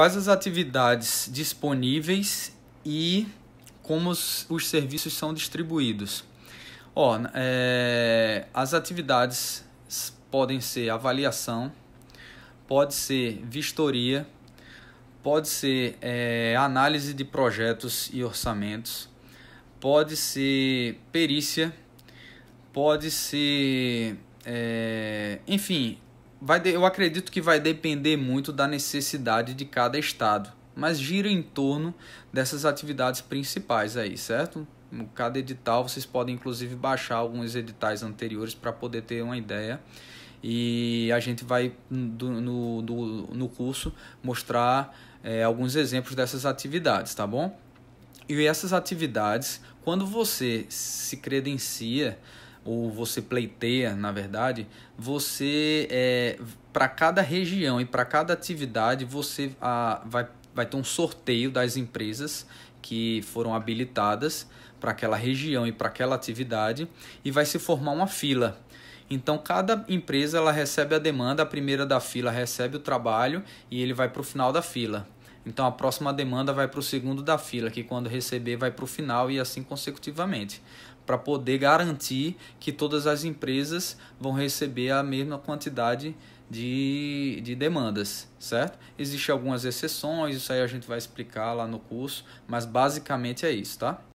quais as atividades disponíveis e como os, os serviços são distribuídos. Ó, é, as atividades podem ser avaliação, pode ser vistoria, pode ser é, análise de projetos e orçamentos, pode ser perícia, pode ser, é, enfim, vai de, eu acredito que vai depender muito da necessidade de cada estado, mas gira em torno dessas atividades principais aí, certo? Cada edital, vocês podem inclusive baixar alguns editais anteriores para poder ter uma ideia. E a gente vai hum, do, no, do, no curso mostrar é, alguns exemplos dessas atividades, tá bom? E essas atividades, quando você se credencia, ou você pleiteia, na verdade, você é, para cada região e para cada atividade você a, vai, vai ter um sorteio das empresas que foram habilitadas para aquela região e para aquela atividade e vai se formar uma fila. Então cada empresa ela recebe a demanda, a primeira da fila recebe o trabalho e ele vai para o final da fila. Então a próxima demanda vai para o segundo da fila, que quando receber vai para o final e assim consecutivamente, para poder garantir que todas as empresas vão receber a mesma quantidade de, de demandas, certo? Existem algumas exceções, isso aí a gente vai explicar lá no curso, mas basicamente é isso, tá?